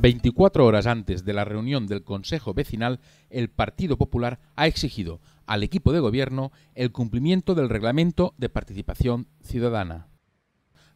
24 horas antes de la reunión del Consejo Vecinal, el Partido Popular ha exigido al equipo de gobierno el cumplimiento del reglamento de participación ciudadana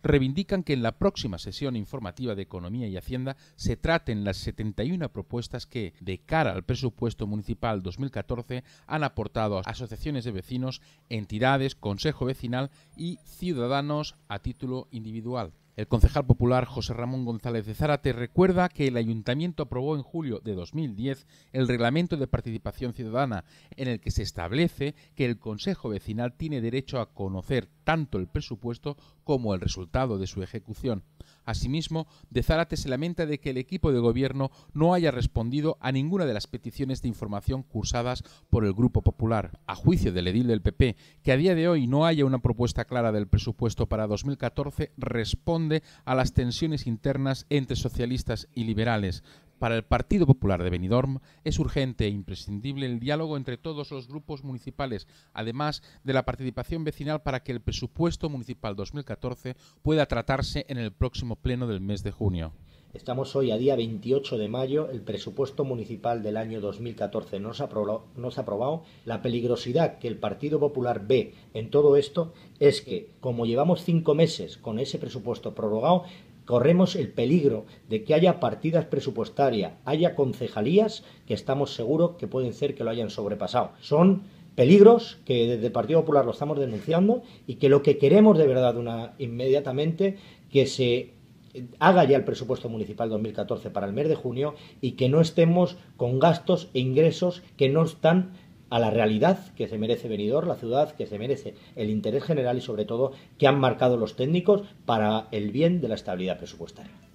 reivindican que en la próxima sesión informativa de Economía y Hacienda se traten las 71 propuestas que, de cara al presupuesto municipal 2014, han aportado asociaciones de vecinos, entidades, consejo vecinal y ciudadanos a título individual. El concejal popular José Ramón González de Zárate recuerda que el ayuntamiento aprobó en julio de 2010 el reglamento de participación ciudadana en el que se establece que el Consejo Vecinal tiene derecho a conocer tanto el presupuesto como el resultado de su ejecución. Asimismo, de Zárate se lamenta de que el equipo de gobierno no haya respondido a ninguna de las peticiones de información cursadas por el Grupo Popular. A juicio del edil del PP, que a día de hoy no haya una propuesta clara del presupuesto para 2014 responde responde a las tensiones internas entre socialistas y liberales. Para el Partido Popular de Benidorm es urgente e imprescindible el diálogo entre todos los grupos municipales, además de la participación vecinal para que el presupuesto municipal 2014 pueda tratarse en el próximo pleno del mes de junio. Estamos hoy a día 28 de mayo, el presupuesto municipal del año 2014 no se, ha aprobado, no se ha aprobado. La peligrosidad que el Partido Popular ve en todo esto es que, como llevamos cinco meses con ese presupuesto prorrogado, corremos el peligro de que haya partidas presupuestarias, haya concejalías que estamos seguros que pueden ser que lo hayan sobrepasado. Son peligros que desde el Partido Popular lo estamos denunciando y que lo que queremos de verdad una, inmediatamente que se haga ya el presupuesto municipal 2014 para el mes de junio y que no estemos con gastos e ingresos que no están a la realidad que se merece venidor la ciudad que se merece el interés general y sobre todo que han marcado los técnicos para el bien de la estabilidad presupuestaria.